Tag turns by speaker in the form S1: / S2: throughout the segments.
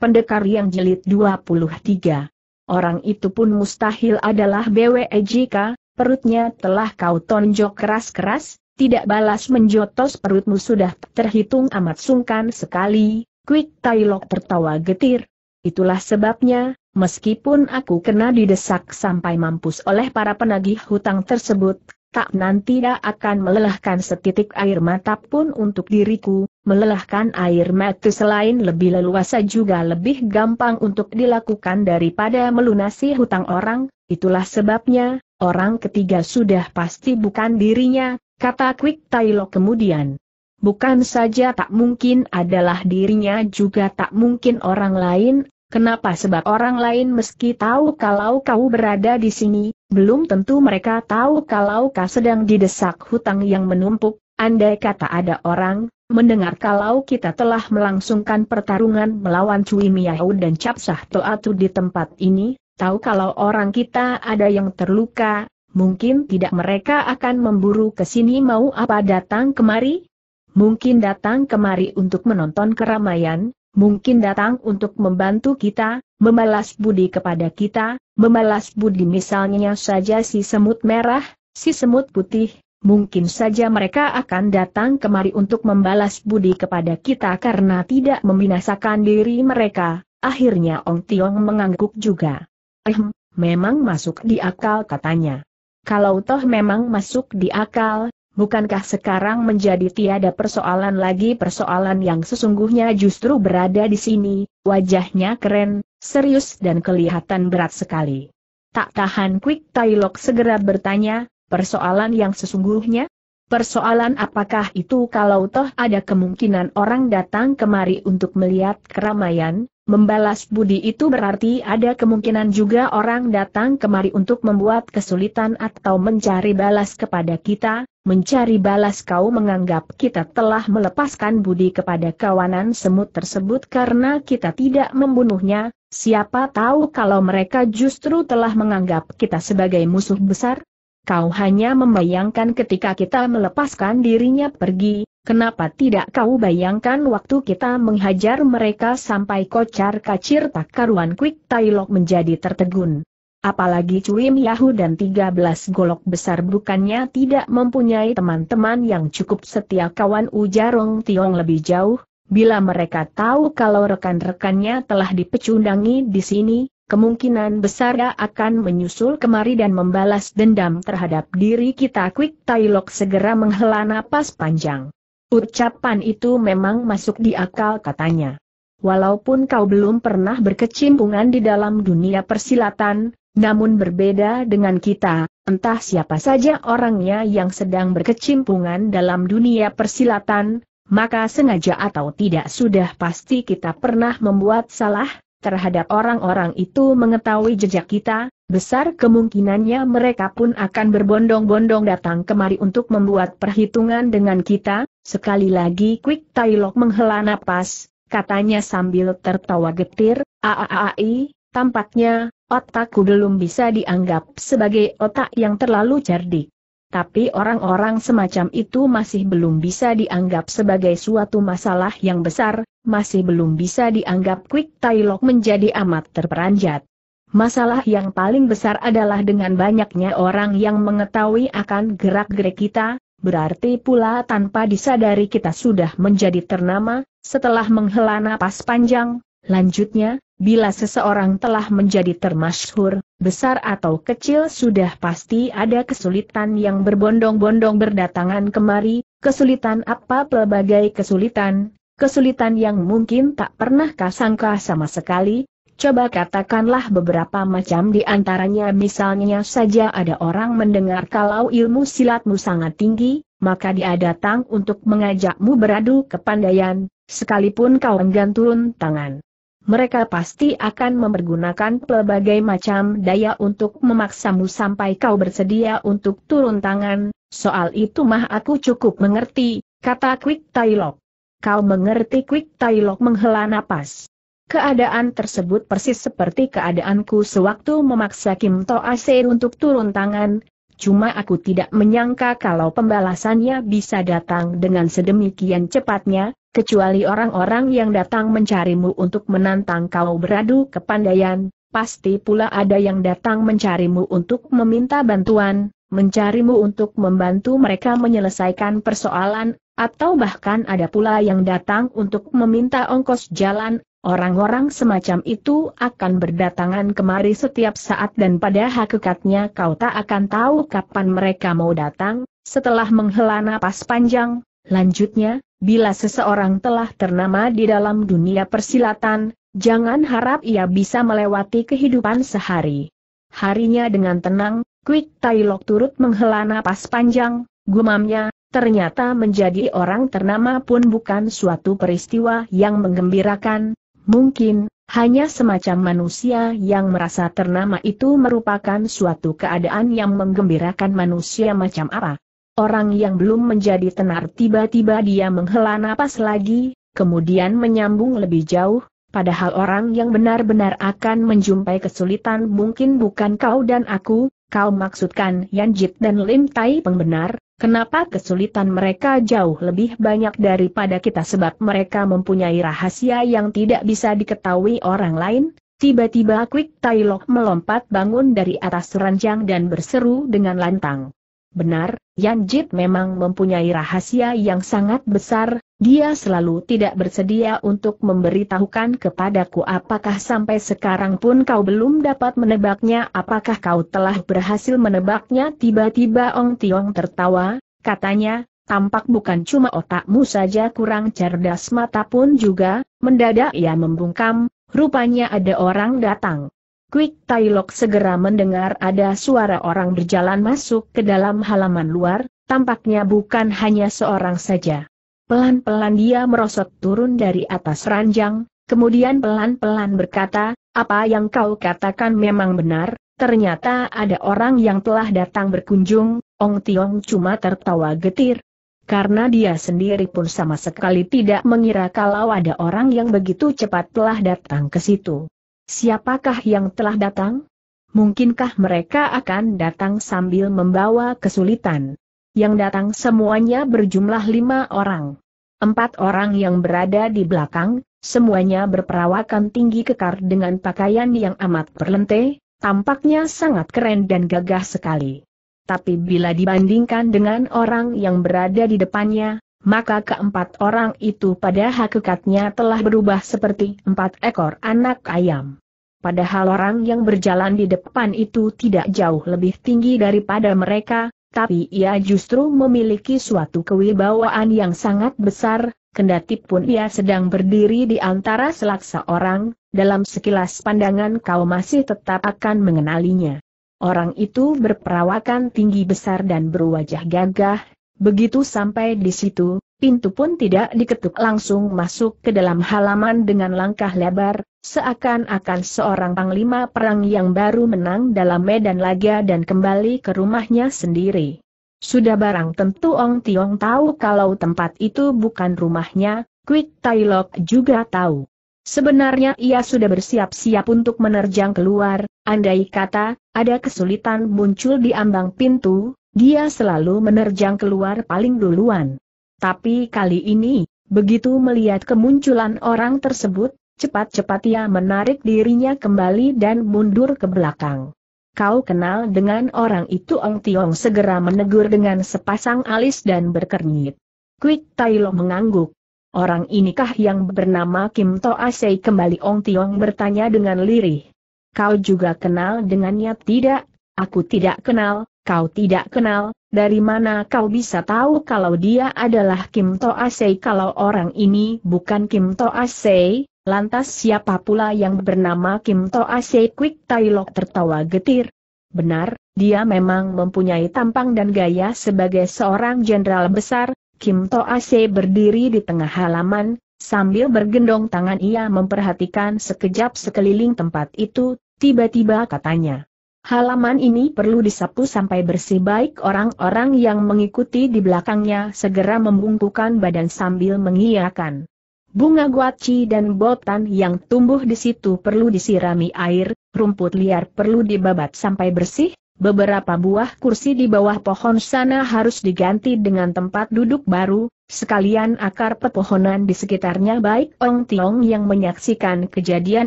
S1: pendekar yang jelit 23. Orang itu pun mustahil adalah BWEJK, perutnya telah kau tonjok keras-keras, tidak balas menjotos perutmu sudah terhitung amat sungkan sekali, Quick Tailok tertawa getir. Itulah sebabnya, meskipun aku kena didesak sampai mampus oleh para penagih hutang tersebut, tak nanti dia akan melelahkan setitik air mata pun untuk diriku, melelahkan air mata selain lebih leluasa juga lebih gampang untuk dilakukan daripada melunasi hutang orang, itulah sebabnya, orang ketiga sudah pasti bukan dirinya, kata Quick Tailo kemudian. Bukan saja tak mungkin adalah dirinya juga tak mungkin orang lain, Kenapa sebab orang lain meski tahu kalau kau berada di sini, belum tentu mereka tahu kalau kau sedang didesak hutang yang menumpuk, andai kata ada orang, mendengar kalau kita telah melangsungkan pertarungan melawan Cui Miao dan Capsah Toatu di tempat ini, tahu kalau orang kita ada yang terluka, mungkin tidak mereka akan memburu ke sini mau apa datang kemari? Mungkin datang kemari untuk menonton keramaian, mungkin datang untuk membantu kita, membalas budi kepada kita, membalas budi misalnya saja si semut merah, si semut putih, mungkin saja mereka akan datang kemari untuk membalas budi kepada kita karena tidak membinasakan diri mereka. Akhirnya Ong Tiong mengangguk juga. Ehm, memang masuk di akal katanya. Kalau toh memang masuk di akal, bukankah sekarang menjadi tiada persoalan lagi persoalan yang sesungguhnya justru berada di sini, wajahnya keren, serius dan kelihatan berat sekali. Tak tahan Quick Tailok segera bertanya, persoalan yang sesungguhnya? Persoalan apakah itu kalau toh ada kemungkinan orang datang kemari untuk melihat keramaian, Membalas budi itu berarti ada kemungkinan juga orang datang kemari untuk membuat kesulitan atau mencari balas kepada kita, mencari balas kau menganggap kita telah melepaskan budi kepada kawanan semut tersebut karena kita tidak membunuhnya, siapa tahu kalau mereka justru telah menganggap kita sebagai musuh besar? Kau hanya membayangkan ketika kita melepaskan dirinya pergi, Kenapa tidak kau bayangkan waktu kita menghajar mereka sampai kocar kacir tak karuan Quick Tailok menjadi tertegun. Apalagi Cuim Yahu dan 13 golok besar bukannya tidak mempunyai teman-teman yang cukup setia kawan Ujarong Tiong lebih jauh, bila mereka tahu kalau rekan-rekannya telah dipecundangi di sini, kemungkinan besar akan menyusul kemari dan membalas dendam terhadap diri kita Quick Tailok segera menghela napas panjang. Ucapan itu memang masuk di akal katanya. Walaupun kau belum pernah berkecimpungan di dalam dunia persilatan, namun berbeda dengan kita, entah siapa saja orangnya yang sedang berkecimpungan dalam dunia persilatan, maka sengaja atau tidak sudah pasti kita pernah membuat salah, terhadap orang-orang itu mengetahui jejak kita, besar kemungkinannya mereka pun akan berbondong-bondong datang kemari untuk membuat perhitungan dengan kita, Sekali lagi Quick Tailok menghela napas, katanya sambil tertawa getir, aaai, tampaknya, otakku belum bisa dianggap sebagai otak yang terlalu cerdik. Tapi orang-orang semacam itu masih belum bisa dianggap sebagai suatu masalah yang besar, masih belum bisa dianggap Quick Tailok menjadi amat terperanjat. Masalah yang paling besar adalah dengan banyaknya orang yang mengetahui akan gerak-gerik kita, Berarti pula tanpa disadari kita sudah menjadi ternama, setelah menghela napas panjang, lanjutnya, bila seseorang telah menjadi termasyhur, besar atau kecil sudah pasti ada kesulitan yang berbondong-bondong berdatangan kemari, kesulitan apa pelbagai kesulitan, kesulitan yang mungkin tak pernah kasangka sama sekali, Coba katakanlah beberapa macam di antaranya misalnya saja ada orang mendengar kalau ilmu silatmu sangat tinggi, maka dia datang untuk mengajakmu beradu kepandaian, sekalipun kau enggan turun tangan. Mereka pasti akan mempergunakan pelbagai macam daya untuk memaksamu sampai kau bersedia untuk turun tangan, soal itu mah aku cukup mengerti, kata Quick Tailok. Kau mengerti Quick Tailok menghela napas. Keadaan tersebut persis seperti keadaanku sewaktu memaksa Kim To Ase untuk turun tangan, cuma aku tidak menyangka kalau pembalasannya bisa datang dengan sedemikian cepatnya, kecuali orang-orang yang datang mencarimu untuk menantang kau beradu kepandaian, pasti pula ada yang datang mencarimu untuk meminta bantuan, mencarimu untuk membantu mereka menyelesaikan persoalan, atau bahkan ada pula yang datang untuk meminta ongkos jalan, Orang-orang semacam itu akan berdatangan kemari setiap saat dan pada hakikatnya kau tak akan tahu kapan mereka mau datang, setelah menghela napas panjang, lanjutnya, bila seseorang telah ternama di dalam dunia persilatan, jangan harap ia bisa melewati kehidupan sehari. Harinya dengan tenang, Quick Tailok turut menghela napas panjang, gumamnya, ternyata menjadi orang ternama pun bukan suatu peristiwa yang menggembirakan, Mungkin, hanya semacam manusia yang merasa ternama itu merupakan suatu keadaan yang menggembirakan manusia macam apa. Orang yang belum menjadi tenar tiba-tiba dia menghela napas lagi, kemudian menyambung lebih jauh, padahal orang yang benar-benar akan menjumpai kesulitan mungkin bukan kau dan aku, kau maksudkan Yanjit dan Lim Tai pengbenar, Kenapa kesulitan mereka jauh lebih banyak daripada kita sebab mereka mempunyai rahasia yang tidak bisa diketahui orang lain? Tiba-tiba Quick Tailok melompat bangun dari atas ranjang dan berseru dengan lantang. Benar, Yan Jit memang mempunyai rahasia yang sangat besar, dia selalu tidak bersedia untuk memberitahukan kepadaku apakah sampai sekarang pun kau belum dapat menebaknya apakah kau telah berhasil menebaknya tiba-tiba Ong Tiong tertawa, katanya, tampak bukan cuma otakmu saja kurang cerdas mata pun juga, mendadak ia membungkam, rupanya ada orang datang. Quick Lok segera mendengar ada suara orang berjalan masuk ke dalam halaman luar, tampaknya bukan hanya seorang saja. Pelan-pelan dia merosot turun dari atas ranjang, kemudian pelan-pelan berkata, apa yang kau katakan memang benar, ternyata ada orang yang telah datang berkunjung, Ong Tiong cuma tertawa getir. Karena dia sendiri pun sama sekali tidak mengira kalau ada orang yang begitu cepat telah datang ke situ. Siapakah yang telah datang? Mungkinkah mereka akan datang sambil membawa kesulitan? Yang datang semuanya berjumlah lima orang. Empat orang yang berada di belakang, semuanya berperawakan tinggi kekar dengan pakaian yang amat berlente, tampaknya sangat keren dan gagah sekali. Tapi bila dibandingkan dengan orang yang berada di depannya, maka keempat orang itu pada hakikatnya telah berubah seperti empat ekor anak ayam. Padahal orang yang berjalan di depan itu tidak jauh lebih tinggi daripada mereka, tapi ia justru memiliki suatu kewibawaan yang sangat besar, kendati pun ia sedang berdiri di antara selaksa orang, dalam sekilas pandangan kau masih tetap akan mengenalinya. Orang itu berperawakan tinggi besar dan berwajah gagah, begitu sampai di situ, pintu pun tidak diketuk langsung masuk ke dalam halaman dengan langkah lebar, Seakan-akan seorang panglima perang yang baru menang dalam medan laga dan kembali ke rumahnya sendiri. Sudah barang tentu Ong Tiong tahu kalau tempat itu bukan rumahnya, Quick Tailok juga tahu. Sebenarnya ia sudah bersiap-siap untuk menerjang keluar, andai kata, ada kesulitan muncul di ambang pintu, dia selalu menerjang keluar paling duluan. Tapi kali ini, begitu melihat kemunculan orang tersebut, Cepat-cepat ia menarik dirinya kembali dan mundur ke belakang. Kau kenal dengan orang itu Ong Tiong segera menegur dengan sepasang alis dan berkernyit. Quick Lo mengangguk. Orang inikah yang bernama Kim To Asei kembali Ong Tiong bertanya dengan lirih. Kau juga kenal dengannya tidak? Aku tidak kenal, kau tidak kenal, dari mana kau bisa tahu kalau dia adalah Kim To Asei kalau orang ini bukan Kim To Asei? Lantas siapa pula yang bernama Kim Toa Se Kwik Tailok tertawa getir? Benar, dia memang mempunyai tampang dan gaya sebagai seorang jenderal besar, Kim Toa Se berdiri di tengah halaman, sambil bergendong tangan ia memperhatikan sekejap sekeliling tempat itu, tiba-tiba katanya. Halaman ini perlu disapu sampai bersih baik orang-orang yang mengikuti di belakangnya segera membungkukan badan sambil mengiyakan. Bunga guaci dan botan yang tumbuh di situ perlu disirami air, rumput liar perlu dibabat sampai bersih, beberapa buah kursi di bawah pohon sana harus diganti dengan tempat duduk baru, sekalian akar pepohonan di sekitarnya baik Ong Tiong yang menyaksikan kejadian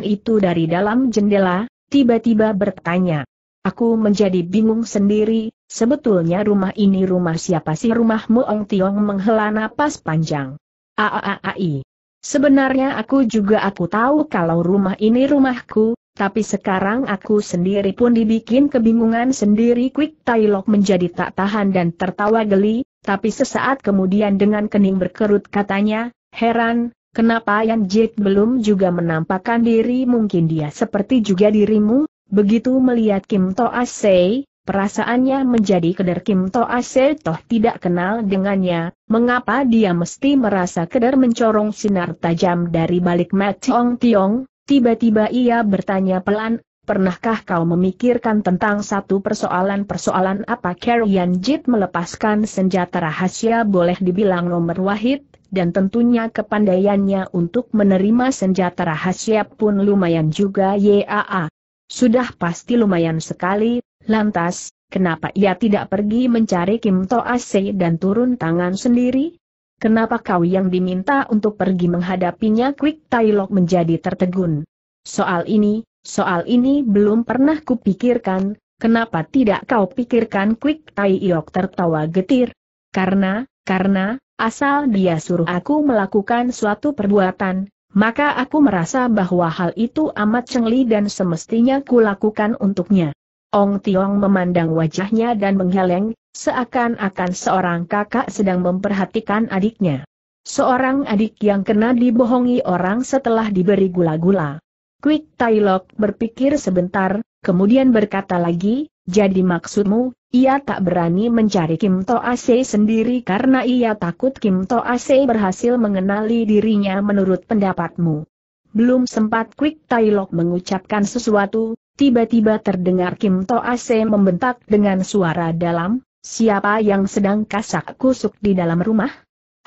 S1: itu dari dalam jendela, tiba-tiba bertanya. Aku menjadi bingung sendiri, sebetulnya rumah ini rumah siapa sih rumahmu Ong Tiong menghela napas panjang. Aaai. Sebenarnya aku juga aku tahu kalau rumah ini rumahku, tapi sekarang aku sendiri pun dibikin kebingungan sendiri Quick Tailok menjadi tak tahan dan tertawa geli, tapi sesaat kemudian dengan kening berkerut katanya, heran, kenapa Yan Jit belum juga menampakkan diri mungkin dia seperti juga dirimu, begitu melihat Kim Toa Sei, Perasaannya menjadi keder Kim To Ase Toh tidak kenal dengannya, mengapa dia mesti merasa keder mencorong sinar tajam dari balik Mat-Tiong Tiong, tiba-tiba ia bertanya pelan, pernahkah kau memikirkan tentang satu persoalan-persoalan apa Kerian Jit melepaskan senjata rahasia boleh dibilang nomor wahid, dan tentunya kepandaiannya untuk menerima senjata rahasia pun lumayan juga YAA. Sudah pasti lumayan sekali, Lantas, kenapa ia tidak pergi mencari Kim Toase dan turun tangan sendiri? Kenapa kau yang diminta untuk pergi menghadapinya Quick Tailok menjadi tertegun? Soal ini, soal ini belum pernah kupikirkan, kenapa tidak kau pikirkan Quick Tailok tertawa getir? Karena, karena, asal dia suruh aku melakukan suatu perbuatan, maka aku merasa bahwa hal itu amat cengli dan semestinya kulakukan untuknya. Ong Tiong memandang wajahnya dan menggeleng, seakan-akan seorang kakak sedang memperhatikan adiknya. Seorang adik yang kena dibohongi orang setelah diberi gula-gula. Quick Tailok berpikir sebentar, kemudian berkata lagi, jadi maksudmu, ia tak berani mencari Kim To Ase sendiri karena ia takut Kim To Ase berhasil mengenali dirinya menurut pendapatmu. Belum sempat Quick Tailok mengucapkan sesuatu, Tiba-tiba terdengar Kim To Ase membentak dengan suara dalam, siapa yang sedang kasak kusuk di dalam rumah?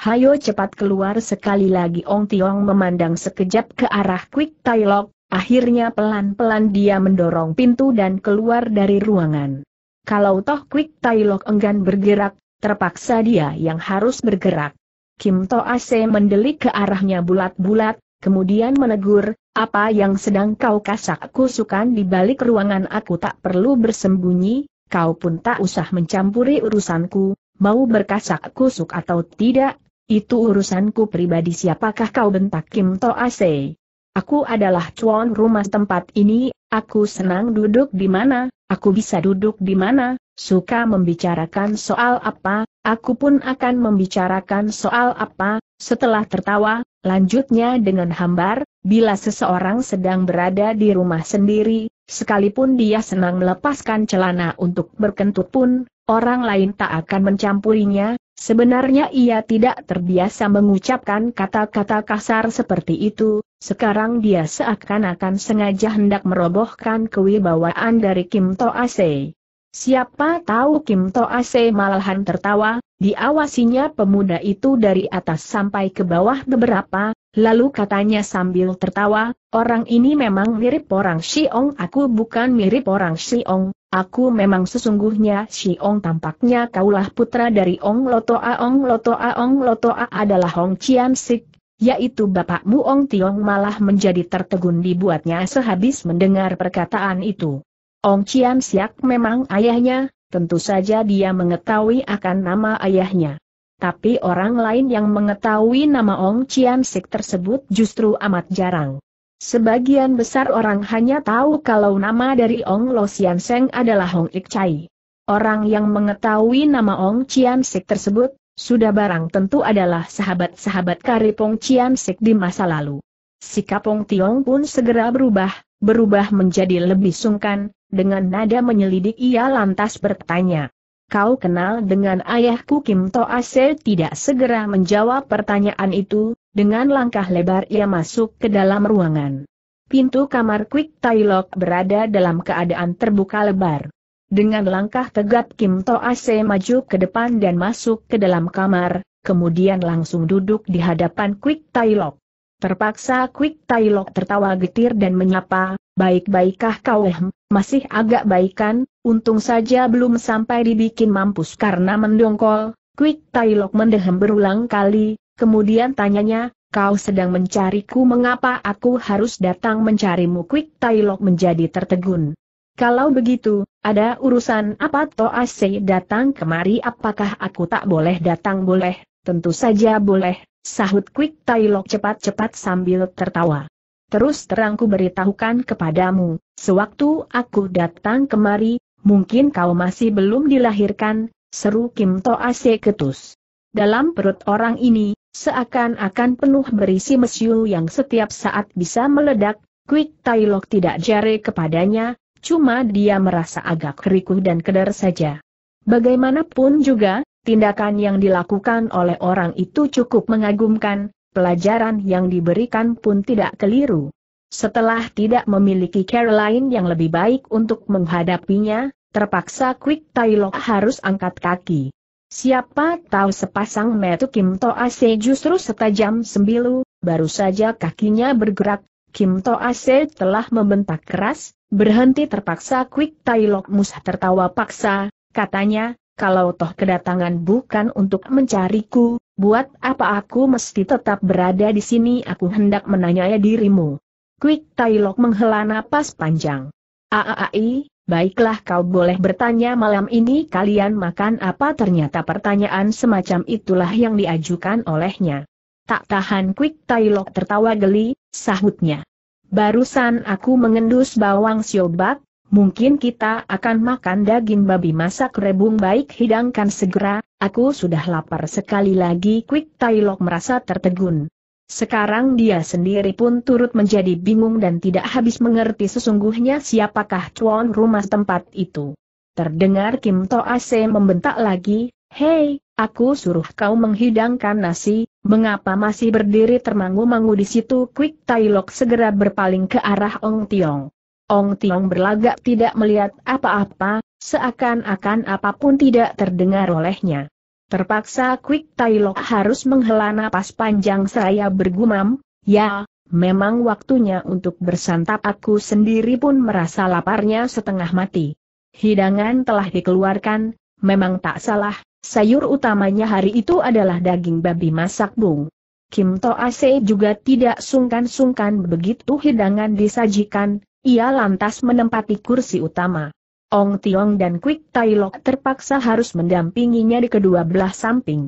S1: Hayo cepat keluar sekali lagi Ong Tiong memandang sekejap ke arah Quick Tai Lok, akhirnya pelan-pelan dia mendorong pintu dan keluar dari ruangan. Kalau toh Quick Tai Lok enggan bergerak, terpaksa dia yang harus bergerak. Kim To Ase mendelik ke arahnya bulat-bulat, kemudian menegur, apa yang sedang kau kasak kusukan di balik ruangan aku tak perlu bersembunyi, kau pun tak usah mencampuri urusanku, mau berkasak kusuk atau tidak, itu urusanku pribadi siapakah kau bentak Kim Ase. Aku adalah cuan rumah tempat ini, aku senang duduk di mana, aku bisa duduk di mana, suka membicarakan soal apa, aku pun akan membicarakan soal apa, setelah tertawa, Lanjutnya dengan hambar, bila seseorang sedang berada di rumah sendiri, sekalipun dia senang melepaskan celana untuk berkentut pun, orang lain tak akan mencampurinya, sebenarnya ia tidak terbiasa mengucapkan kata-kata kasar seperti itu, sekarang dia seakan-akan sengaja hendak merobohkan kewibawaan dari Kim Toase. Siapa tahu Kim Toase malahan tertawa, diawasinya pemuda itu dari atas sampai ke bawah beberapa, lalu katanya sambil tertawa, orang ini memang mirip orang Xiong aku bukan mirip orang Xiong, aku memang sesungguhnya Xiong tampaknya kaulah putra dari Ong Loto Ong Loto Ong Loto adalah Hong Chiam Sik, yaitu bapakmu Ong Tiong malah menjadi tertegun dibuatnya sehabis mendengar perkataan itu. Ong Cian Siak memang ayahnya, tentu saja dia mengetahui akan nama ayahnya. Tapi orang lain yang mengetahui nama Ong Cian Siak tersebut justru amat jarang. Sebagian besar orang hanya tahu kalau nama dari Ong Lo Sian Seng adalah Hong Ik Chai. Orang yang mengetahui nama Ong Cian Siak tersebut, sudah barang tentu adalah sahabat-sahabat karipong Cian Siak di masa lalu. Sikap Ong Tiong pun segera berubah, berubah menjadi lebih sungkan, dengan nada menyelidik ia lantas bertanya. Kau kenal dengan ayahku Kim Toase tidak segera menjawab pertanyaan itu, dengan langkah lebar ia masuk ke dalam ruangan. Pintu kamar Quick Tailok berada dalam keadaan terbuka lebar. Dengan langkah tegap Kim Toase maju ke depan dan masuk ke dalam kamar, kemudian langsung duduk di hadapan Quick Tailok. Terpaksa Quick Tailok tertawa getir dan menyapa, baik-baikkah kau eh, masih agak baikan, untung saja belum sampai dibikin mampus karena mendongkol. Quick Tailok mendehem berulang kali, kemudian tanyanya, kau sedang mencariku mengapa aku harus datang mencarimu Quick Tailok menjadi tertegun. Kalau begitu, ada urusan apa Toase datang kemari apakah aku tak boleh datang boleh, tentu saja boleh, sahut Quick Tailok cepat-cepat sambil tertawa. Terus terangku beritahukan kepadamu, sewaktu aku datang kemari, mungkin kau masih belum dilahirkan, seru Kim Toase ketus. Dalam perut orang ini, seakan-akan penuh berisi mesiu yang setiap saat bisa meledak, Quick Tailok tidak jare kepadanya, cuma dia merasa agak ricuh dan keder saja. Bagaimanapun juga, Tindakan yang dilakukan oleh orang itu cukup mengagumkan, pelajaran yang diberikan pun tidak keliru. Setelah tidak memiliki Caroline yang lebih baik untuk menghadapinya, terpaksa Quick Tailok harus angkat kaki. Siapa tahu sepasang metu Kim To Ace justru setajam sembilu, baru saja kakinya bergerak, Kim To Ace telah membentak keras, berhenti terpaksa Quick Tailok musah tertawa paksa, katanya, kalau toh kedatangan bukan untuk mencariku, buat apa aku mesti tetap berada di sini aku hendak menanyai dirimu. Quick Tailok menghela napas panjang. Aai, baiklah kau boleh bertanya malam ini kalian makan apa ternyata pertanyaan semacam itulah yang diajukan olehnya. Tak tahan Quick Tailok tertawa geli, sahutnya. Barusan aku mengendus bawang siobak? Mungkin kita akan makan daging babi masak rebung baik hidangkan segera, aku sudah lapar sekali lagi Quick Tailok merasa tertegun. Sekarang dia sendiri pun turut menjadi bingung dan tidak habis mengerti sesungguhnya siapakah tuan rumah tempat itu. Terdengar Kim To Ase membentak lagi, Hei, aku suruh kau menghidangkan nasi, mengapa masih berdiri termangu-mangu di situ? Quick Tailok segera berpaling ke arah Ong Tiong. Ong Tiong berlagak tidak melihat apa-apa, seakan-akan apapun tidak terdengar olehnya. Terpaksa Quick Tai harus menghela napas panjang seraya bergumam, ya, memang waktunya untuk bersantap aku sendiri pun merasa laparnya setengah mati. Hidangan telah dikeluarkan, memang tak salah, sayur utamanya hari itu adalah daging babi masak bung. Kim Toase juga tidak sungkan-sungkan begitu hidangan disajikan, ia lantas menempati kursi utama. Ong Tiong dan Quick Tai Lok terpaksa harus mendampinginya di kedua belah samping.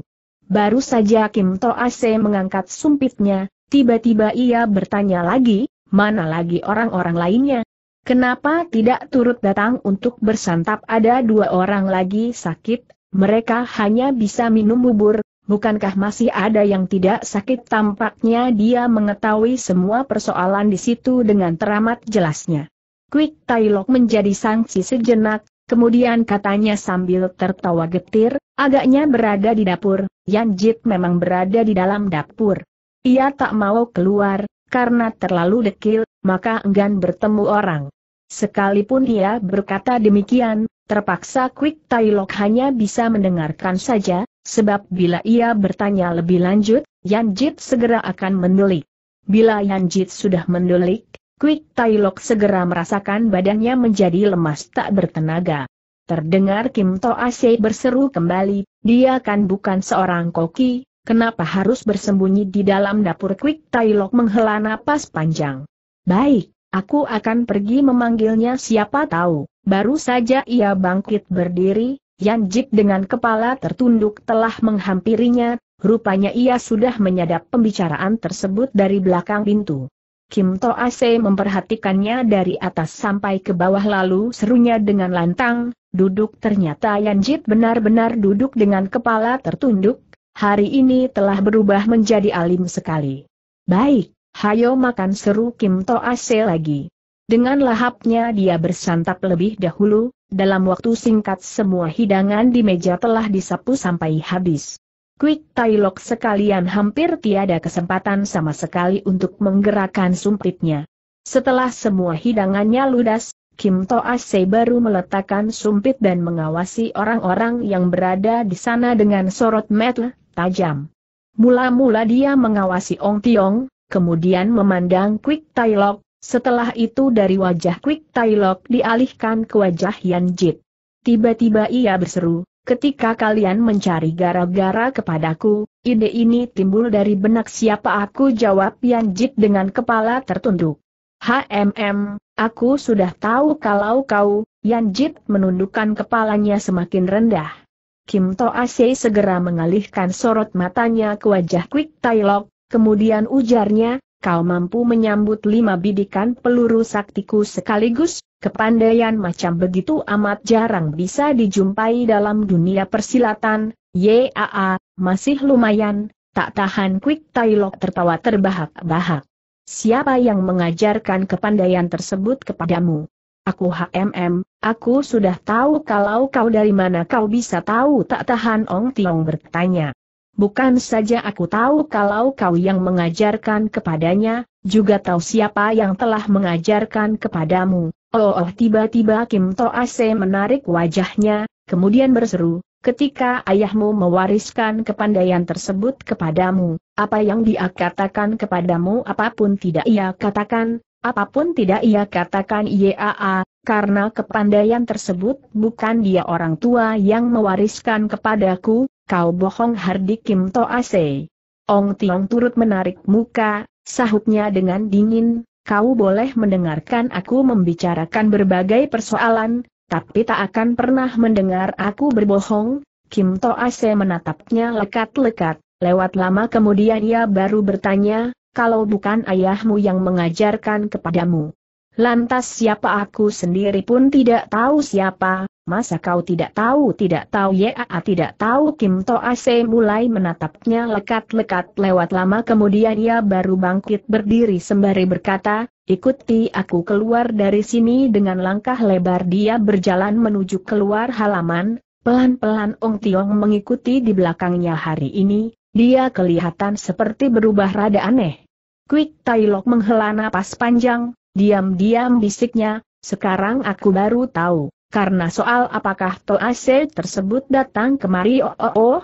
S1: Baru saja Kim To Ase mengangkat sumpitnya, tiba-tiba ia bertanya lagi, mana lagi orang-orang lainnya? Kenapa tidak turut datang untuk bersantap ada dua orang lagi sakit, mereka hanya bisa minum bubur, Bukankah masih ada yang tidak sakit tampaknya dia mengetahui semua persoalan di situ dengan teramat jelasnya. Quick Tailok menjadi sanksi sejenak, kemudian katanya sambil tertawa getir, agaknya berada di dapur, Yan Jit memang berada di dalam dapur. Ia tak mau keluar, karena terlalu dekil, maka enggan bertemu orang. Sekalipun ia berkata demikian, terpaksa Quick Tailok hanya bisa mendengarkan saja, Sebab bila ia bertanya lebih lanjut, Yan Jit segera akan mendelik. Bila Yan Jit sudah mendelik, Quick Lok segera merasakan badannya menjadi lemas tak bertenaga. Terdengar Kim To Asei berseru kembali, dia kan bukan seorang koki, kenapa harus bersembunyi di dalam dapur Quick Lok menghela napas panjang. Baik, aku akan pergi memanggilnya siapa tahu, baru saja ia bangkit berdiri, Yan Jik dengan kepala tertunduk telah menghampirinya, rupanya ia sudah menyadap pembicaraan tersebut dari belakang pintu. Kim To Ase memperhatikannya dari atas sampai ke bawah lalu serunya dengan lantang, duduk ternyata Yan Jik benar-benar duduk dengan kepala tertunduk, hari ini telah berubah menjadi alim sekali. Baik, hayo makan seru Kim To Ase lagi. Dengan lahapnya dia bersantap lebih dahulu, dalam waktu singkat semua hidangan di meja telah disapu sampai habis. Quick Tailok sekalian hampir tiada kesempatan sama sekali untuk menggerakkan sumpitnya. Setelah semua hidangannya ludas, Kim Toase baru meletakkan sumpit dan mengawasi orang-orang yang berada di sana dengan sorot mata tajam. Mula-mula dia mengawasi Ong Tiong, kemudian memandang Quick Tailok, setelah itu dari wajah Quick Tailok dialihkan ke wajah Yan Jit. Tiba-tiba ia berseru, ketika kalian mencari gara-gara kepadaku, ide ini timbul dari benak siapa aku jawab Yan Jit dengan kepala tertunduk. HMM, aku sudah tahu kalau kau, Yan Jit menundukkan kepalanya semakin rendah. Kim To Ace segera mengalihkan sorot matanya ke wajah Quick Tailok, kemudian ujarnya, kau mampu menyambut lima bidikan peluru saktiku sekaligus, kepandaian macam begitu amat jarang bisa dijumpai dalam dunia persilatan, YAA, masih lumayan, tak tahan Quick Tailok tertawa terbahak-bahak. Siapa yang mengajarkan kepandaian tersebut kepadamu? Aku HMM, aku sudah tahu kalau kau dari mana kau bisa tahu tak tahan Ong Tiong bertanya. Bukan saja aku tahu kalau kau yang mengajarkan kepadanya, juga tahu siapa yang telah mengajarkan kepadamu. Oh, oh tiba-tiba Kim Toase menarik wajahnya, kemudian berseru, ketika ayahmu mewariskan kepandaian tersebut kepadamu, apa yang dia katakan kepadamu apapun tidak ia katakan, apapun tidak ia katakan IAA, karena kepandaian tersebut bukan dia orang tua yang mewariskan kepadaku, kau bohong Hardi Kim To Ace. Ong Tiong turut menarik muka, sahutnya dengan dingin, kau boleh mendengarkan aku membicarakan berbagai persoalan, tapi tak akan pernah mendengar aku berbohong. Kim To Ace menatapnya lekat-lekat, lewat lama kemudian ia baru bertanya, kalau bukan ayahmu yang mengajarkan kepadamu. Lantas siapa aku sendiri pun tidak tahu siapa, Masa kau tidak tahu tidak tahu ya tidak tahu Kim To Ase mulai menatapnya lekat-lekat lewat lama kemudian ia baru bangkit berdiri sembari berkata, ikuti aku keluar dari sini dengan langkah lebar dia berjalan menuju keluar halaman, pelan-pelan Ong Tiong mengikuti di belakangnya hari ini, dia kelihatan seperti berubah rada aneh. Quick Lok menghela napas panjang, diam-diam bisiknya, sekarang aku baru tahu karena soal apakah Toase tersebut datang kemari oh, oh, oh.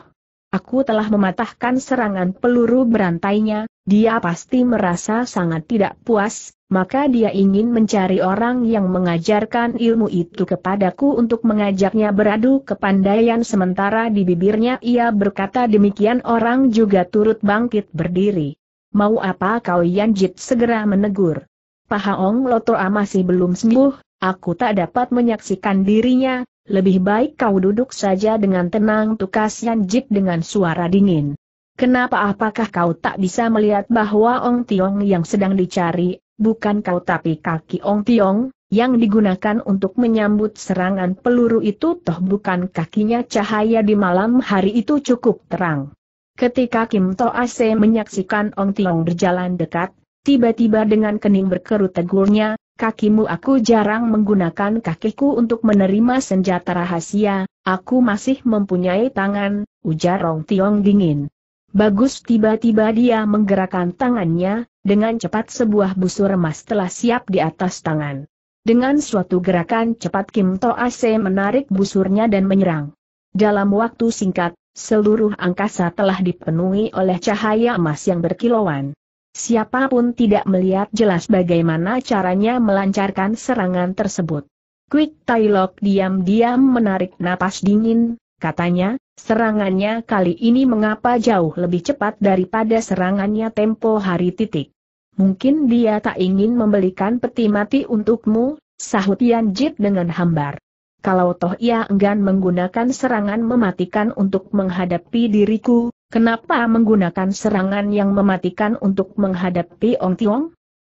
S1: Aku telah mematahkan serangan peluru berantainya, dia pasti merasa sangat tidak puas, maka dia ingin mencari orang yang mengajarkan ilmu itu kepadaku untuk mengajaknya beradu kepandaian sementara di bibirnya ia berkata demikian orang juga turut bangkit berdiri. Mau apa kau Yanjit segera menegur. Pahaong Lotoa masih belum sembuh, Aku tak dapat menyaksikan dirinya, lebih baik kau duduk saja dengan tenang tukas Yan Jip dengan suara dingin. Kenapa apakah kau tak bisa melihat bahwa Ong Tiong yang sedang dicari, bukan kau tapi kaki Ong Tiong, yang digunakan untuk menyambut serangan peluru itu toh bukan kakinya cahaya di malam hari itu cukup terang. Ketika Kim To Ase menyaksikan Ong Tiong berjalan dekat, tiba-tiba dengan kening berkerut tegurnya, kakimu aku jarang menggunakan kakiku untuk menerima senjata rahasia, aku masih mempunyai tangan, ujar Rong Tiong dingin. Bagus tiba-tiba dia menggerakkan tangannya, dengan cepat sebuah busur emas telah siap di atas tangan. Dengan suatu gerakan cepat Kim To Ase menarik busurnya dan menyerang. Dalam waktu singkat, seluruh angkasa telah dipenuhi oleh cahaya emas yang berkilauan. Siapapun tidak melihat jelas bagaimana caranya melancarkan serangan tersebut. Quick Tailok diam-diam menarik napas dingin, katanya, serangannya kali ini mengapa jauh lebih cepat daripada serangannya tempo hari titik. Mungkin dia tak ingin membelikan peti mati untukmu, sahut Yan Jit dengan hambar kalau toh ia enggan menggunakan serangan mematikan untuk menghadapi diriku, kenapa menggunakan serangan yang mematikan untuk menghadapi Ong Tiong?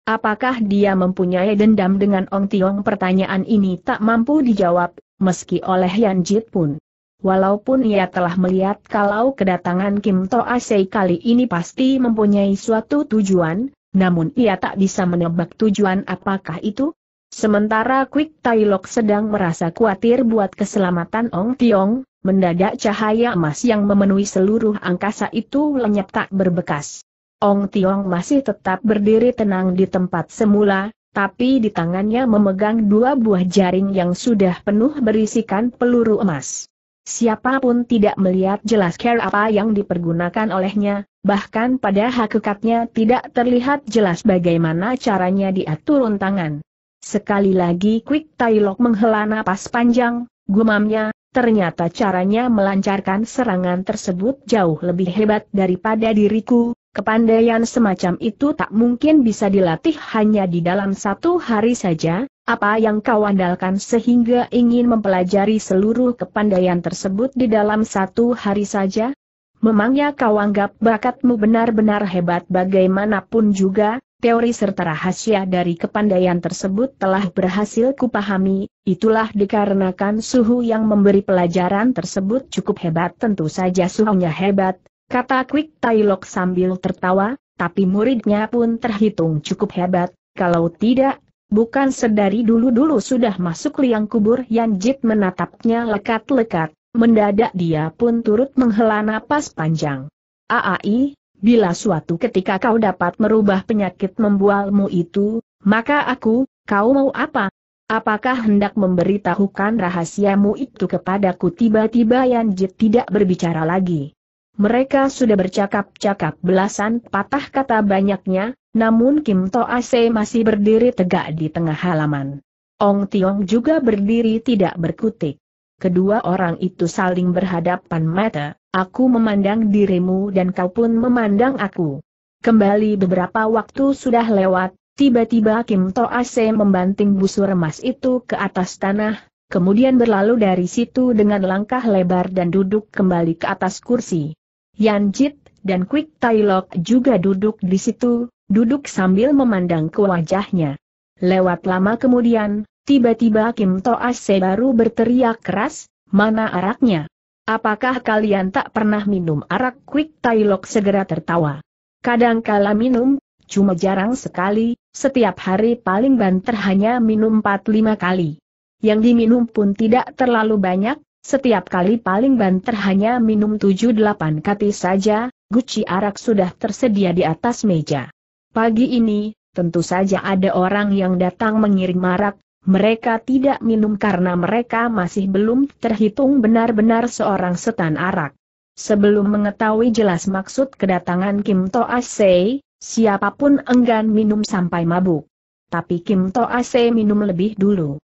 S1: Apakah dia mempunyai dendam dengan Ong Tiong? Pertanyaan ini tak mampu dijawab, meski oleh Yan Jit pun. Walaupun ia telah melihat kalau kedatangan Kim To Asei kali ini pasti mempunyai suatu tujuan, namun ia tak bisa menebak tujuan apakah itu, Sementara Quick Tai Lok sedang merasa khawatir buat keselamatan Ong Tiong, mendadak cahaya emas yang memenuhi seluruh angkasa itu lenyap tak berbekas. Ong Tiong masih tetap berdiri tenang di tempat semula, tapi di tangannya memegang dua buah jaring yang sudah penuh berisikan peluru emas. Siapapun tidak melihat jelas care apa yang dipergunakan olehnya, bahkan pada hakikatnya tidak terlihat jelas bagaimana caranya diatur untangan. Sekali lagi Quick Tailok menghela napas panjang, gumamnya, ternyata caranya melancarkan serangan tersebut jauh lebih hebat daripada diriku, kepandaian semacam itu tak mungkin bisa dilatih hanya di dalam satu hari saja, apa yang kau andalkan sehingga ingin mempelajari seluruh kepandaian tersebut di dalam satu hari saja? Memangnya kau anggap bakatmu benar-benar hebat bagaimanapun juga, Teori serta rahasia dari kepandaian tersebut telah berhasil kupahami, itulah dikarenakan suhu yang memberi pelajaran tersebut cukup hebat tentu saja suhunya hebat, kata Quick Tailok sambil tertawa, tapi muridnya pun terhitung cukup hebat, kalau tidak, bukan sedari dulu-dulu sudah masuk liang kubur yang Jit menatapnya lekat-lekat, mendadak dia pun turut menghela napas panjang. Aai, bila suatu ketika kau dapat merubah penyakit membualmu itu, maka aku, kau mau apa? Apakah hendak memberitahukan rahasiamu itu kepadaku tiba-tiba Jit tidak berbicara lagi. Mereka sudah bercakap-cakap belasan patah kata banyaknya, namun Kim Ase masih berdiri tegak di tengah halaman. Ong Tiong juga berdiri tidak berkutik. Kedua orang itu saling berhadapan mata, aku memandang dirimu dan kau pun memandang aku. Kembali beberapa waktu sudah lewat, tiba-tiba Kim Toase membanting busur emas itu ke atas tanah, kemudian berlalu dari situ dengan langkah lebar dan duduk kembali ke atas kursi. Yan Jit dan Quick Tailok juga duduk di situ, duduk sambil memandang ke wajahnya. Lewat lama kemudian, Tiba-tiba Kim Toase baru berteriak keras, mana araknya? Apakah kalian tak pernah minum arak Quick Tailok segera tertawa? Kadangkala minum, cuma jarang sekali, setiap hari paling banter hanya minum 4-5 kali. Yang diminum pun tidak terlalu banyak, setiap kali paling banter hanya minum 7-8 kati saja, guci arak sudah tersedia di atas meja. Pagi ini, tentu saja ada orang yang datang mengirim arak, mereka tidak minum karena mereka masih belum terhitung benar-benar seorang setan arak. Sebelum mengetahui jelas maksud kedatangan Kim To Asei, siapapun enggan minum sampai mabuk. Tapi Kim To Asei minum lebih dulu.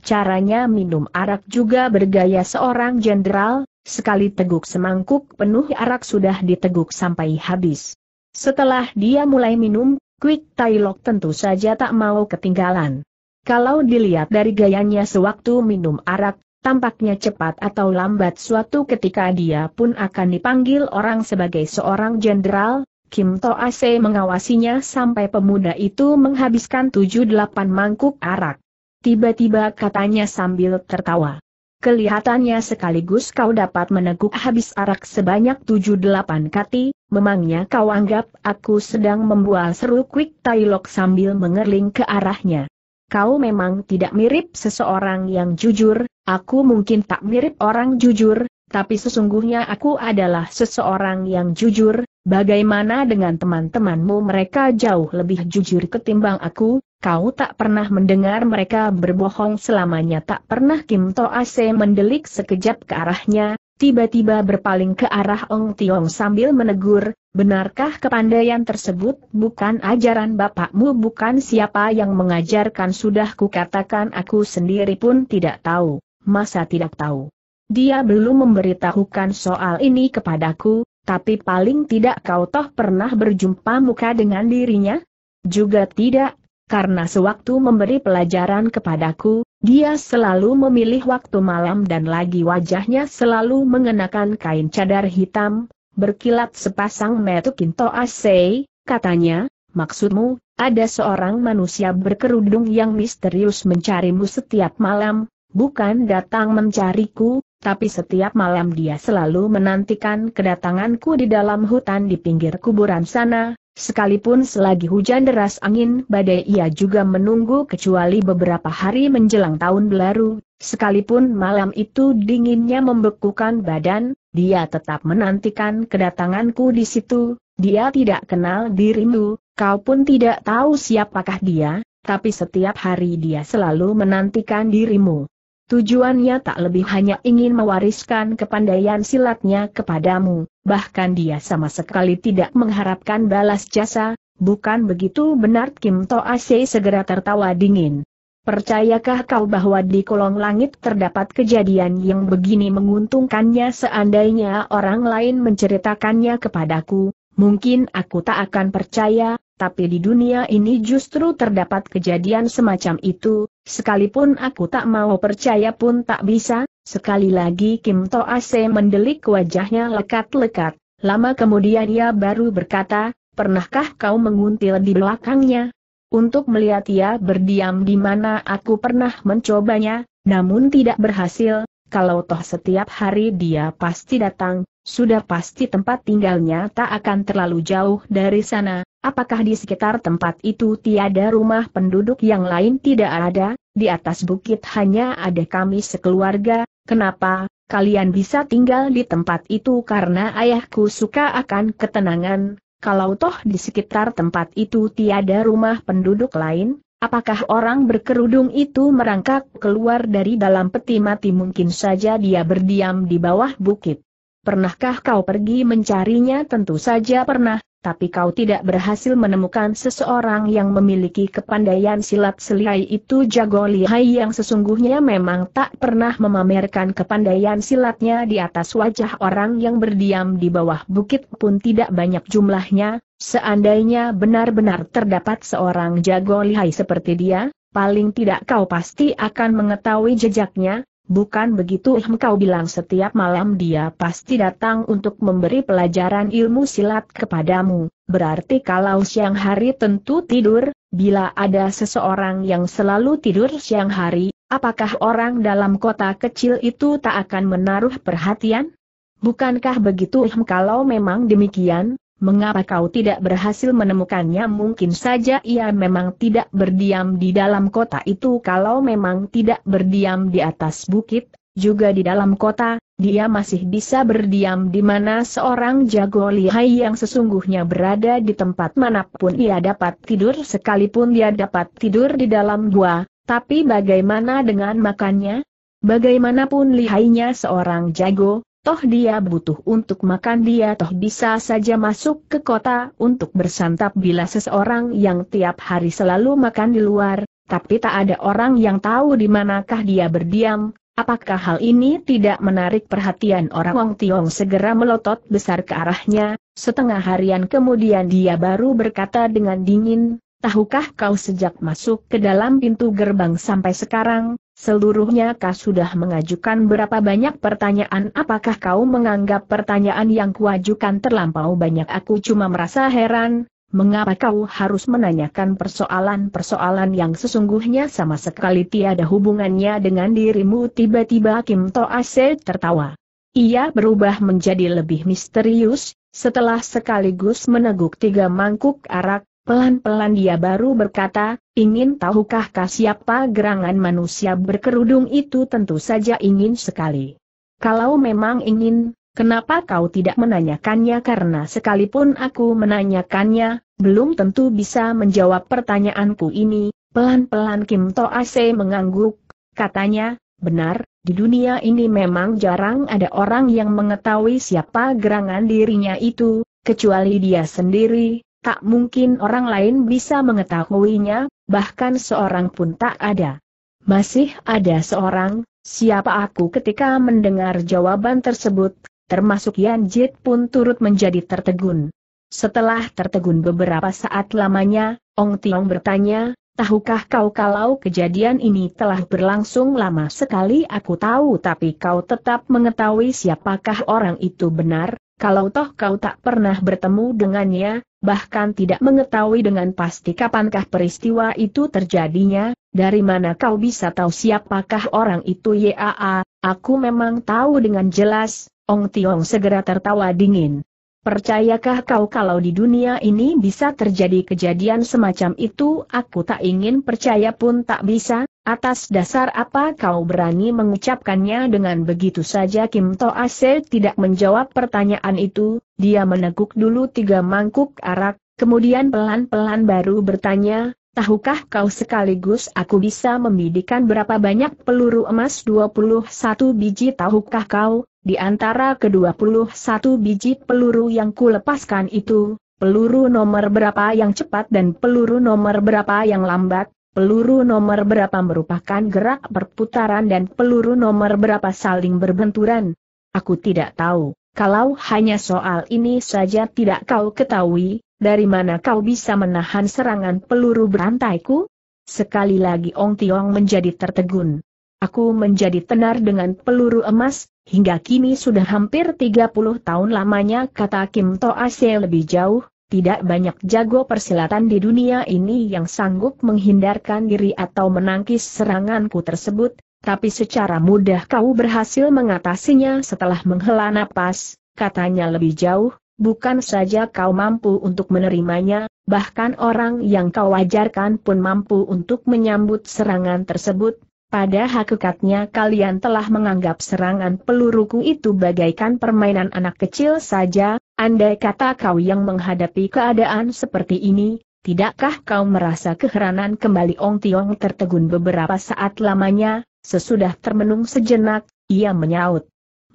S1: Caranya minum arak juga bergaya seorang jenderal, sekali teguk semangkuk penuh arak sudah diteguk sampai habis. Setelah dia mulai minum, Quick Tailok tentu saja tak mau ketinggalan. Kalau dilihat dari gayanya sewaktu minum arak, tampaknya cepat atau lambat suatu ketika dia pun akan dipanggil orang sebagai seorang jenderal, Kim To Ase mengawasinya sampai pemuda itu menghabiskan tujuh delapan mangkuk arak. Tiba-tiba katanya sambil tertawa. Kelihatannya sekaligus kau dapat meneguk habis arak sebanyak tujuh delapan kati, memangnya kau anggap aku sedang membual seru Quick Tailok sambil mengerling ke arahnya kau memang tidak mirip seseorang yang jujur, aku mungkin tak mirip orang jujur, tapi sesungguhnya aku adalah seseorang yang jujur, bagaimana dengan teman-temanmu mereka jauh lebih jujur ketimbang aku, kau tak pernah mendengar mereka berbohong selamanya tak pernah Kim To Ase mendelik sekejap ke arahnya, tiba-tiba berpaling ke arah Ong Tiong sambil menegur, Benarkah kepandaian tersebut bukan ajaran bapakmu bukan siapa yang mengajarkan sudah kukatakan aku sendiri pun tidak tahu, masa tidak tahu. Dia belum memberitahukan soal ini kepadaku, tapi paling tidak kau toh pernah berjumpa muka dengan dirinya? Juga tidak, karena sewaktu memberi pelajaran kepadaku, dia selalu memilih waktu malam dan lagi wajahnya selalu mengenakan kain cadar hitam, berkilat sepasang metu kinto asei, katanya, maksudmu, ada seorang manusia berkerudung yang misterius mencarimu setiap malam, bukan datang mencariku, tapi setiap malam dia selalu menantikan kedatanganku di dalam hutan di pinggir kuburan sana, sekalipun selagi hujan deras angin badai ia juga menunggu kecuali beberapa hari menjelang tahun baru, sekalipun malam itu dinginnya membekukan badan, dia tetap menantikan kedatanganku di situ, dia tidak kenal dirimu, kau pun tidak tahu siapakah dia, tapi setiap hari dia selalu menantikan dirimu. Tujuannya tak lebih hanya ingin mewariskan kepandaian silatnya kepadamu, bahkan dia sama sekali tidak mengharapkan balas jasa, bukan begitu benar Kim Toase segera tertawa dingin. Percayakah kau bahwa di kolong langit terdapat kejadian yang begini menguntungkannya seandainya orang lain menceritakannya kepadaku, mungkin aku tak akan percaya, tapi di dunia ini justru terdapat kejadian semacam itu, sekalipun aku tak mau percaya pun tak bisa, sekali lagi Kim Ase mendelik wajahnya lekat-lekat, lama kemudian ia baru berkata, pernahkah kau menguntil di belakangnya? Untuk melihat ia berdiam di mana aku pernah mencobanya, namun tidak berhasil, kalau toh setiap hari dia pasti datang, sudah pasti tempat tinggalnya tak akan terlalu jauh dari sana, apakah di sekitar tempat itu tiada rumah penduduk yang lain tidak ada, di atas bukit hanya ada kami sekeluarga, kenapa, kalian bisa tinggal di tempat itu karena ayahku suka akan ketenangan, kalau toh di sekitar tempat itu tiada rumah penduduk lain, apakah orang berkerudung itu merangkak keluar dari dalam peti mati mungkin saja dia berdiam di bawah bukit. Pernahkah kau pergi mencarinya? Tentu saja pernah, tapi kau tidak berhasil menemukan seseorang yang memiliki kepandaian silat selihai itu jago lihai yang sesungguhnya memang tak pernah memamerkan kepandaian silatnya di atas wajah orang yang berdiam di bawah bukit pun tidak banyak jumlahnya, seandainya benar-benar terdapat seorang jago lihai seperti dia, paling tidak kau pasti akan mengetahui jejaknya, Bukan begitu Kau bilang setiap malam dia pasti datang untuk memberi pelajaran ilmu silat kepadamu, berarti kalau siang hari tentu tidur, bila ada seseorang yang selalu tidur siang hari, apakah orang dalam kota kecil itu tak akan menaruh perhatian? Bukankah begitu kalau memang demikian, Mengapa kau tidak berhasil menemukannya? Mungkin saja ia memang tidak berdiam di dalam kota itu. Kalau memang tidak berdiam di atas bukit, juga di dalam kota, dia masih bisa berdiam di mana seorang jago lihai yang sesungguhnya berada di tempat manapun ia dapat tidur sekalipun dia dapat tidur di dalam gua, tapi bagaimana dengan makannya? Bagaimanapun lihainya seorang jago, Toh dia butuh untuk makan dia toh bisa saja masuk ke kota untuk bersantap bila seseorang yang tiap hari selalu makan di luar, tapi tak ada orang yang tahu di manakah dia berdiam, apakah hal ini tidak menarik perhatian orang Wong Tiong segera melotot besar ke arahnya, setengah harian kemudian dia baru berkata dengan dingin, Tahukah kau sejak masuk ke dalam pintu gerbang sampai sekarang, Seluruhnya kau sudah mengajukan berapa banyak pertanyaan apakah kau menganggap pertanyaan yang kuajukan terlampau banyak aku cuma merasa heran, mengapa kau harus menanyakan persoalan-persoalan yang sesungguhnya sama sekali tiada hubungannya dengan dirimu tiba-tiba Kim To Ase tertawa. Ia berubah menjadi lebih misterius, setelah sekaligus meneguk tiga mangkuk arak, Pelan-pelan dia baru berkata, ingin tahukah kah siapa gerangan manusia berkerudung itu tentu saja ingin sekali. Kalau memang ingin, Kenapa kau tidak menanyakannya karena sekalipun aku menanyakannya, belum tentu bisa menjawab pertanyaanku ini. Pelan-pelan Kim To Ase mengangguk, katanya, benar, di dunia ini memang jarang ada orang yang mengetahui siapa gerangan dirinya itu, kecuali dia sendiri, tak mungkin orang lain bisa mengetahuinya, bahkan seorang pun tak ada. Masih ada seorang, siapa aku ketika mendengar jawaban tersebut, termasuk Yan Jit pun turut menjadi tertegun. Setelah tertegun beberapa saat lamanya, Ong Tiong bertanya, Tahukah kau kalau kejadian ini telah berlangsung lama sekali aku tahu tapi kau tetap mengetahui siapakah orang itu benar, kalau toh kau tak pernah bertemu dengannya, bahkan tidak mengetahui dengan pasti kapankah peristiwa itu terjadinya, dari mana kau bisa tahu siapakah orang itu Yaa, aku memang tahu dengan jelas, Ong Tiong segera tertawa dingin. Percayakah kau kalau di dunia ini bisa terjadi kejadian semacam itu? Aku tak ingin percaya pun tak bisa, atas dasar apa kau berani mengucapkannya dengan begitu saja Kim Toase tidak menjawab pertanyaan itu, dia meneguk dulu tiga mangkuk arak, kemudian pelan-pelan baru bertanya, Tahukah kau sekaligus aku bisa membidikan berapa banyak peluru emas 21 biji tahukah kau, di antara ke-21 biji peluru yang kulepaskan itu, peluru nomor berapa yang cepat dan peluru nomor berapa yang lambat, peluru nomor berapa merupakan gerak perputaran dan peluru nomor berapa saling berbenturan. Aku tidak tahu, kalau hanya soal ini saja tidak kau ketahui, dari mana kau bisa menahan serangan peluru berantaiku? Sekali lagi Ong Tiong menjadi tertegun. Aku menjadi tenar dengan peluru emas, hingga kini sudah hampir 30 tahun lamanya kata Kim To Ase lebih jauh, tidak banyak jago persilatan di dunia ini yang sanggup menghindarkan diri atau menangkis seranganku tersebut, tapi secara mudah kau berhasil mengatasinya setelah menghela napas, katanya lebih jauh, Bukan saja kau mampu untuk menerimanya, bahkan orang yang kau ajarkan pun mampu untuk menyambut serangan tersebut. Pada hakikatnya kalian telah menganggap serangan peluruku itu bagaikan permainan anak kecil saja, andai kata kau yang menghadapi keadaan seperti ini, tidakkah kau merasa keheranan kembali Ong Tiong tertegun beberapa saat lamanya, sesudah termenung sejenak, ia menyaut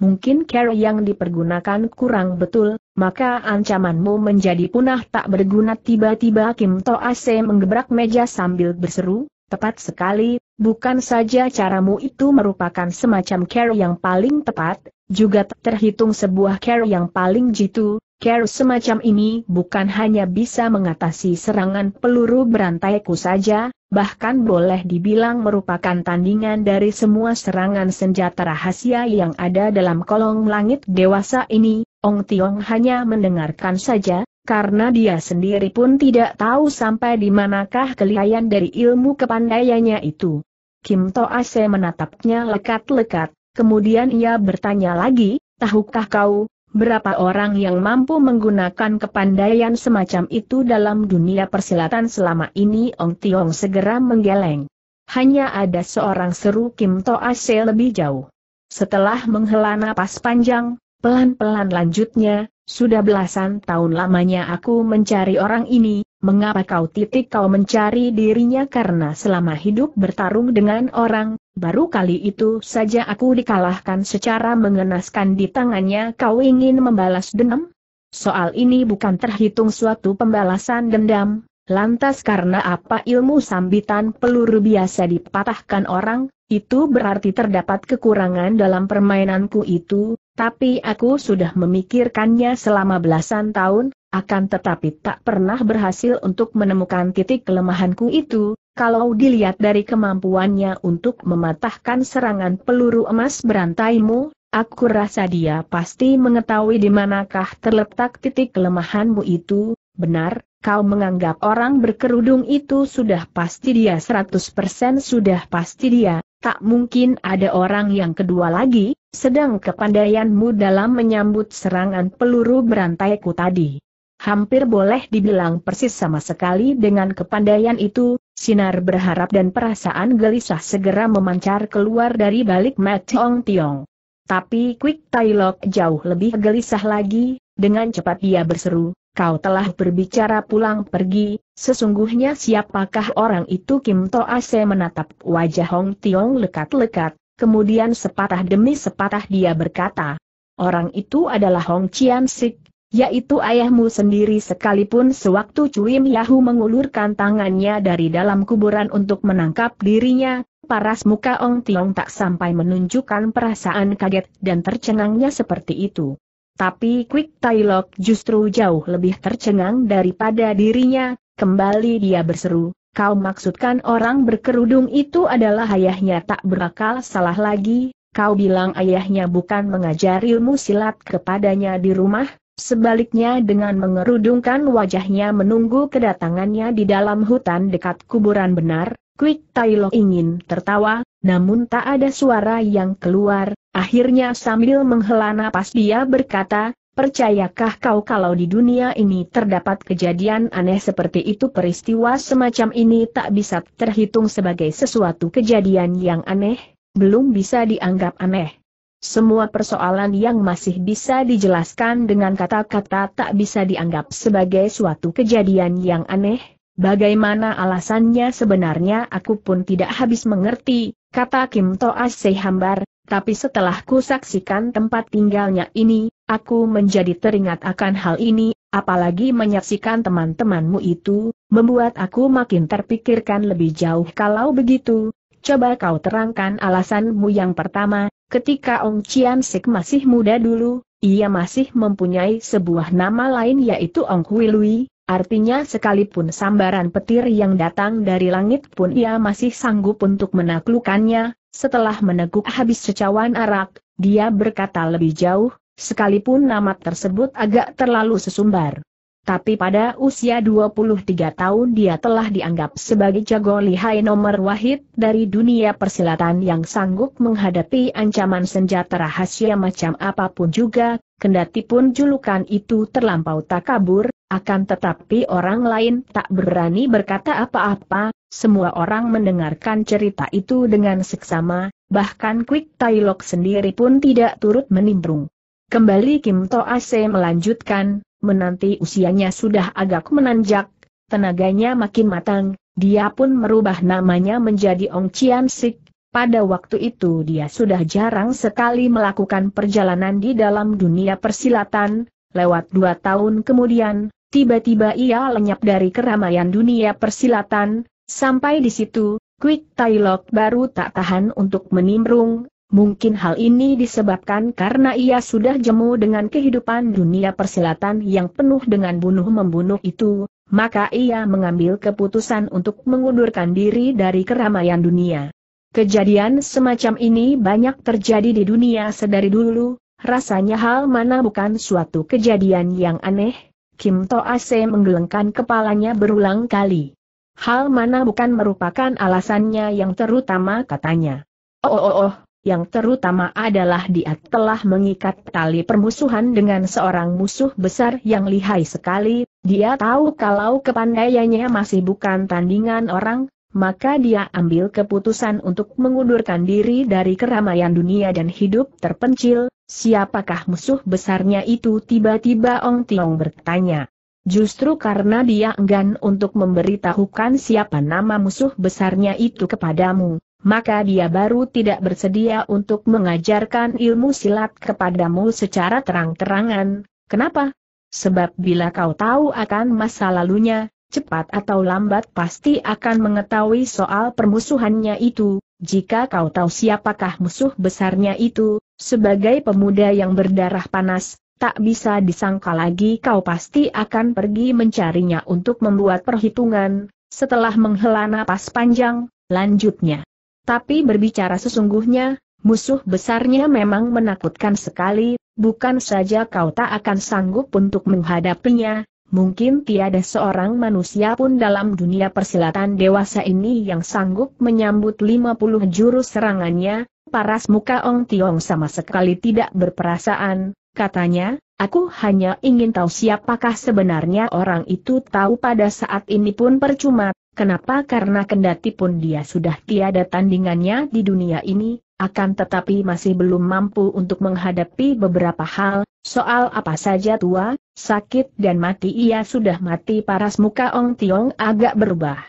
S1: mungkin cara yang dipergunakan kurang betul, maka ancamanmu menjadi punah tak berguna tiba-tiba Kim Toase menggebrak meja sambil berseru, Tepat sekali, bukan saja caramu itu merupakan semacam care yang paling tepat, juga terhitung sebuah care yang paling jitu, care semacam ini bukan hanya bisa mengatasi serangan peluru berantaiku saja, bahkan boleh dibilang merupakan tandingan dari semua serangan senjata rahasia yang ada dalam kolong langit dewasa ini, Ong Tiong hanya mendengarkan saja, karena dia sendiri pun tidak tahu sampai di manakah kelihayan dari ilmu kepandaiannya itu. Kim Toase menatapnya lekat-lekat, kemudian ia bertanya lagi, tahukah kau, berapa orang yang mampu menggunakan kepandaian semacam itu dalam dunia persilatan selama ini Ong Tiong segera menggeleng. Hanya ada seorang seru Kim Toase lebih jauh. Setelah menghela napas panjang, pelan-pelan lanjutnya, sudah belasan tahun lamanya aku mencari orang ini, mengapa kau titik kau mencari dirinya karena selama hidup bertarung dengan orang, baru kali itu saja aku dikalahkan secara mengenaskan di tangannya kau ingin membalas dendam? Soal ini bukan terhitung suatu pembalasan dendam, lantas karena apa ilmu sambitan peluru biasa dipatahkan orang, itu berarti terdapat kekurangan dalam permainanku itu, tapi aku sudah memikirkannya selama belasan tahun, akan tetapi tak pernah berhasil untuk menemukan titik kelemahanku itu, kalau dilihat dari kemampuannya untuk mematahkan serangan peluru emas berantaimu, aku rasa dia pasti mengetahui di manakah terletak titik kelemahanmu itu, benar, kau menganggap orang berkerudung itu sudah pasti dia 100% sudah pasti dia, tak mungkin ada orang yang kedua lagi, sedang kepandaianmu dalam menyambut serangan peluru berantaiku tadi. Hampir boleh dibilang persis sama sekali dengan kepandaian itu, sinar berharap dan perasaan gelisah segera memancar keluar dari balik Mat Ong Tiong. Tapi Quick Tai Lok jauh lebih gelisah lagi, dengan cepat dia berseru, kau telah berbicara pulang pergi, sesungguhnya siapakah orang itu Kim Toa Se menatap wajah Hong Tiong lekat-lekat, kemudian sepatah demi sepatah dia berkata, orang itu adalah Hong Chian Sik, yaitu ayahmu sendiri sekalipun sewaktu Cuim Yahu mengulurkan tangannya dari dalam kuburan untuk menangkap dirinya, paras muka Hong Tiong tak sampai menunjukkan perasaan kaget dan tercengangnya seperti itu. Tapi Quick Tailok justru jauh lebih tercengang daripada dirinya, kembali dia berseru, kau maksudkan orang berkerudung itu adalah ayahnya tak berakal salah lagi, kau bilang ayahnya bukan mengajari ilmu silat kepadanya di rumah, sebaliknya dengan mengerudungkan wajahnya menunggu kedatangannya di dalam hutan dekat kuburan benar, Quick Tailok ingin tertawa, namun tak ada suara yang keluar, akhirnya sambil menghela napas dia berkata, Percayakah kau kalau di dunia ini terdapat kejadian aneh seperti itu peristiwa semacam ini tak bisa terhitung sebagai sesuatu kejadian yang aneh, belum bisa dianggap aneh. Semua persoalan yang masih bisa dijelaskan dengan kata-kata tak bisa dianggap sebagai suatu kejadian yang aneh, bagaimana alasannya sebenarnya aku pun tidak habis mengerti, kata Kim Toas hambar, tapi setelah ku saksikan tempat tinggalnya ini, aku menjadi teringat akan hal ini, apalagi menyaksikan teman-temanmu itu, membuat aku makin terpikirkan lebih jauh kalau begitu. Coba kau terangkan alasanmu yang pertama, ketika Ong Chian Sik masih muda dulu, ia masih mempunyai sebuah nama lain yaitu Ong Hui Lui, Artinya sekalipun sambaran petir yang datang dari langit pun ia masih sanggup untuk menaklukkannya, setelah meneguk habis secawan arak, dia berkata lebih jauh, sekalipun nama tersebut agak terlalu sesumbar. Tapi pada usia 23 tahun dia telah dianggap sebagai jago lihai nomor wahid dari dunia persilatan yang sanggup menghadapi ancaman senjata rahasia macam apapun juga, kendati pun julukan itu terlampau takabur, akan tetapi orang lain tak berani berkata apa-apa, semua orang mendengarkan cerita itu dengan seksama, bahkan Quick Tailok sendiri pun tidak turut menimbrung. Kembali Kim To Ase melanjutkan, menanti usianya sudah agak menanjak, tenaganya makin matang, dia pun merubah namanya menjadi Ong Chian Sik, pada waktu itu dia sudah jarang sekali melakukan perjalanan di dalam dunia persilatan, lewat dua tahun kemudian, Tiba-tiba ia lenyap dari keramaian dunia persilatan, sampai di situ, Quick Tailok baru tak tahan untuk menimbrung, mungkin hal ini disebabkan karena ia sudah jemu dengan kehidupan dunia persilatan yang penuh dengan bunuh-membunuh itu, maka ia mengambil keputusan untuk mengundurkan diri dari keramaian dunia. Kejadian semacam ini banyak terjadi di dunia sedari dulu, rasanya hal mana bukan suatu kejadian yang aneh, Kim Toase menggelengkan kepalanya berulang kali. Hal mana bukan merupakan alasannya yang terutama katanya. Oh oh oh, yang terutama adalah dia telah mengikat tali permusuhan dengan seorang musuh besar yang lihai sekali, dia tahu kalau kepandaiannya masih bukan tandingan orang, maka dia ambil keputusan untuk mengundurkan diri dari keramaian dunia dan hidup terpencil, Siapakah musuh besarnya itu tiba-tiba Ong Tiong bertanya. Justru karena dia enggan untuk memberitahukan siapa nama musuh besarnya itu kepadamu, maka dia baru tidak bersedia untuk mengajarkan ilmu silat kepadamu secara terang-terangan. Kenapa? Sebab bila kau tahu akan masa lalunya, cepat atau lambat pasti akan mengetahui soal permusuhannya itu, jika kau tahu siapakah musuh besarnya itu, sebagai pemuda yang berdarah panas, tak bisa disangka lagi kau pasti akan pergi mencarinya untuk membuat perhitungan, setelah menghela napas panjang, lanjutnya. Tapi berbicara sesungguhnya, musuh besarnya memang menakutkan sekali, bukan saja kau tak akan sanggup untuk menghadapinya, mungkin tiada seorang manusia pun dalam dunia persilatan dewasa ini yang sanggup menyambut 50 jurus serangannya, paras muka Ong Tiong sama sekali tidak berperasaan, katanya, Aku hanya ingin tahu siapakah sebenarnya orang itu tahu pada saat ini pun percuma, kenapa karena kendati pun dia sudah tiada tandingannya di dunia ini, akan tetapi masih belum mampu untuk menghadapi beberapa hal, soal apa saja tua, sakit dan mati ia sudah mati paras muka Ong Tiong agak berubah.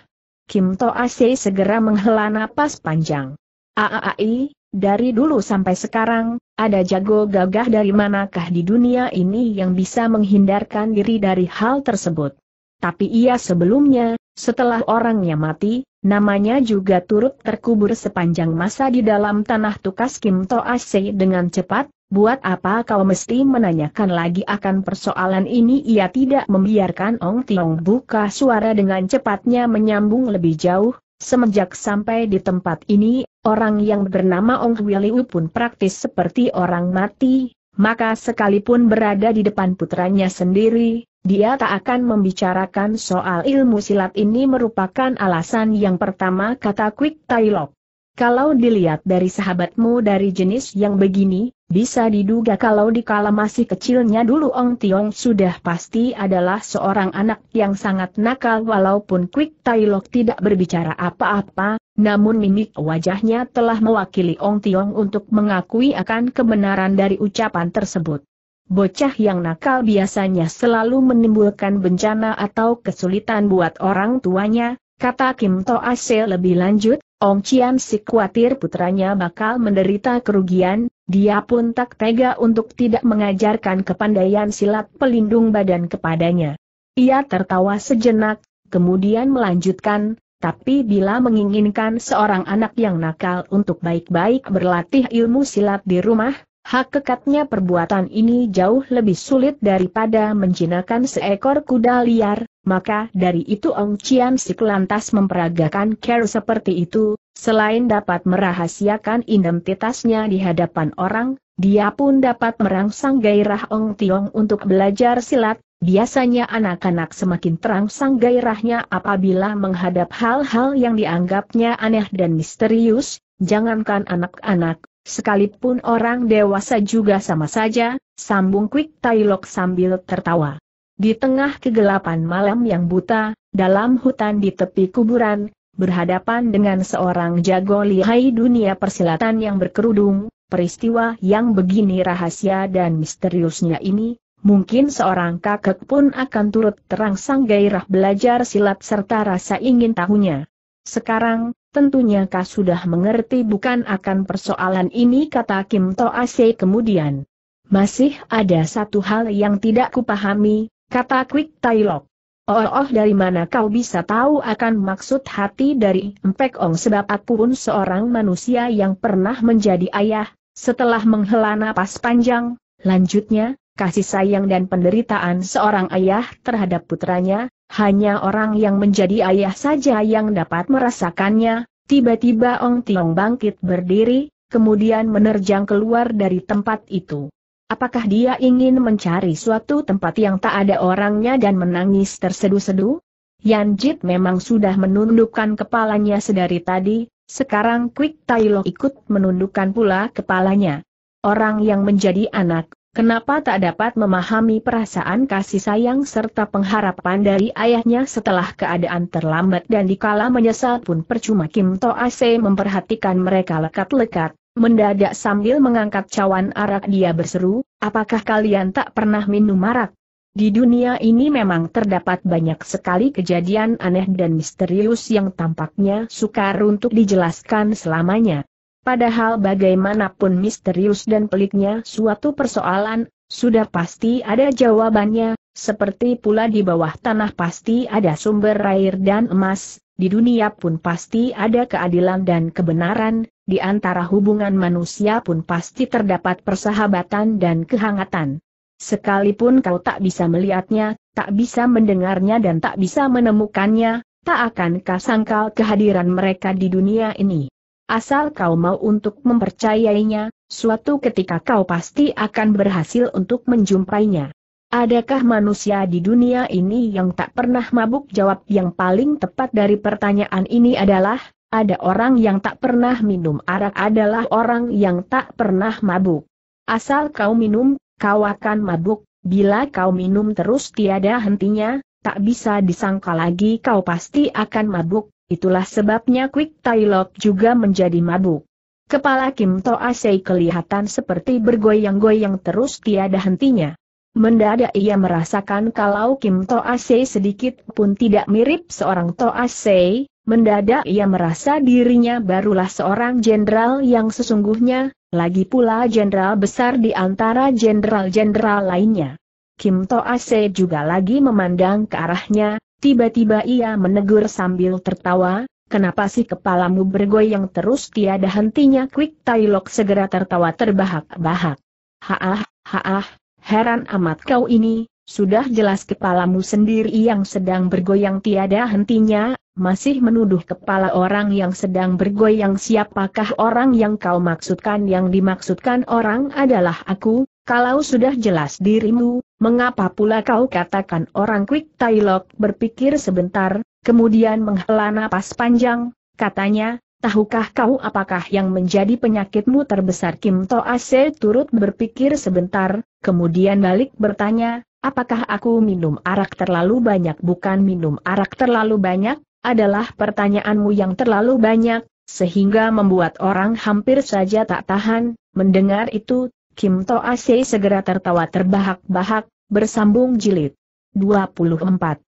S1: Kim To Ace segera menghela napas panjang. Aai, dari dulu sampai sekarang, ada jago gagah dari manakah di dunia ini yang bisa menghindarkan diri dari hal tersebut tapi ia sebelumnya, setelah orangnya mati, namanya juga turut terkubur sepanjang masa di dalam tanah tukas Kim Toase dengan cepat, buat apa kau mesti menanyakan lagi akan persoalan ini ia tidak membiarkan Ong Tiong buka suara dengan cepatnya menyambung lebih jauh, semenjak sampai di tempat ini, orang yang bernama Ong Wiliu pun praktis seperti orang mati, maka sekalipun berada di depan putranya sendiri, dia tak akan membicarakan soal ilmu silat ini merupakan alasan yang pertama kata Quick Tailok. Kalau dilihat dari sahabatmu dari jenis yang begini, bisa diduga kalau dikala masih kecilnya dulu Ong Tiong sudah pasti adalah seorang anak yang sangat nakal walaupun Quick Tailok tidak berbicara apa-apa, namun mimik wajahnya telah mewakili Ong Tiong untuk mengakui akan kebenaran dari ucapan tersebut. Bocah yang nakal biasanya selalu menimbulkan bencana atau kesulitan buat orang tuanya, kata Kim To Ase lebih lanjut, Ong Cian si khawatir putranya bakal menderita kerugian, dia pun tak tega untuk tidak mengajarkan kepandaian silat pelindung badan kepadanya. Ia tertawa sejenak, kemudian melanjutkan, tapi bila menginginkan seorang anak yang nakal untuk baik-baik berlatih ilmu silat di rumah, Hak kekatnya perbuatan ini jauh lebih sulit daripada menjinakkan seekor kuda liar, maka dari itu Ong Cian Sik lantas memperagakan care seperti itu, selain dapat merahasiakan identitasnya di hadapan orang, dia pun dapat merangsang gairah Ong Tiong untuk belajar silat, biasanya anak-anak semakin terangsang gairahnya apabila menghadap hal-hal yang dianggapnya aneh dan misterius, jangankan anak-anak, Sekalipun orang dewasa juga sama saja, sambung Quick Tailok sambil tertawa. Di tengah kegelapan malam yang buta, dalam hutan di tepi kuburan, berhadapan dengan seorang jago lihai dunia persilatan yang berkerudung, peristiwa yang begini rahasia dan misteriusnya ini, mungkin seorang kakek pun akan turut terangsang gairah belajar silat serta rasa ingin tahunya. Sekarang, Tentunya kau sudah mengerti bukan akan persoalan ini kata Kim Toase kemudian. Masih ada satu hal yang tidak kupahami, kata Quick Tailok. Oh, oh dari mana kau bisa tahu akan maksud hati dari Mpek Ong sebab aku pun seorang manusia yang pernah menjadi ayah, setelah menghela napas panjang, lanjutnya, kasih sayang dan penderitaan seorang ayah terhadap putranya, hanya orang yang menjadi ayah saja yang dapat merasakannya, tiba-tiba Ong Tiong bangkit berdiri, kemudian menerjang keluar dari tempat itu. Apakah dia ingin mencari suatu tempat yang tak ada orangnya dan menangis tersedu-sedu? Yan Jit memang sudah menundukkan kepalanya sedari tadi, sekarang Quick Tai Lo ikut menundukkan pula kepalanya. Orang yang menjadi anak Kenapa tak dapat memahami perasaan kasih sayang serta pengharapan dari ayahnya setelah keadaan terlambat dan dikala menyesal pun percuma Kim To Ase memperhatikan mereka lekat-lekat, mendadak sambil mengangkat cawan arak dia berseru, apakah kalian tak pernah minum arak? Di dunia ini memang terdapat banyak sekali kejadian aneh dan misterius yang tampaknya sukar untuk dijelaskan selamanya. Padahal bagaimanapun misterius dan peliknya suatu persoalan, sudah pasti ada jawabannya, seperti pula di bawah tanah pasti ada sumber air dan emas, di dunia pun pasti ada keadilan dan kebenaran, di antara hubungan manusia pun pasti terdapat persahabatan dan kehangatan. Sekalipun kau tak bisa melihatnya, tak bisa mendengarnya dan tak bisa menemukannya, tak akan kau sangkal kehadiran mereka di dunia ini. Asal kau mau untuk mempercayainya, suatu ketika kau pasti akan berhasil untuk menjumpainya. Adakah manusia di dunia ini yang tak pernah mabuk? Jawab yang paling tepat dari pertanyaan ini adalah, ada orang yang tak pernah minum arak adalah orang yang tak pernah mabuk. Asal kau minum, kau akan mabuk, bila kau minum terus tiada hentinya, tak bisa disangka lagi kau pasti akan mabuk, Itulah sebabnya Quick Tailok juga menjadi mabuk. Kepala Kim Toasei kelihatan seperti bergoyang-goyang terus tiada hentinya. Mendadak ia merasakan kalau Kim Toasei sedikit pun tidak mirip seorang Toasei, mendadak ia merasa dirinya barulah seorang jenderal yang sesungguhnya, lagi pula jenderal besar di antara jenderal-jenderal lainnya. Kim Toase juga lagi memandang ke arahnya, Tiba-tiba ia menegur sambil tertawa, kenapa sih kepalamu bergoyang terus tiada hentinya Quick Tailok segera tertawa terbahak-bahak. Haah, haah, heran amat kau ini, sudah jelas kepalamu sendiri yang sedang bergoyang tiada hentinya, masih menuduh kepala orang yang sedang bergoyang siapakah orang yang kau maksudkan yang dimaksudkan orang adalah aku, kalau sudah jelas dirimu, Mengapa pula kau katakan orang Quick Tailok berpikir sebentar, kemudian menghela napas panjang, katanya, tahukah kau apakah yang menjadi penyakitmu terbesar Kim To Ase turut berpikir sebentar, kemudian balik bertanya, apakah aku minum arak terlalu banyak bukan minum arak terlalu banyak, adalah pertanyaanmu yang terlalu banyak, sehingga membuat orang hampir saja tak tahan, mendengar itu, Kim To Ase segera tertawa terbahak-bahak, Bersambung jilid 24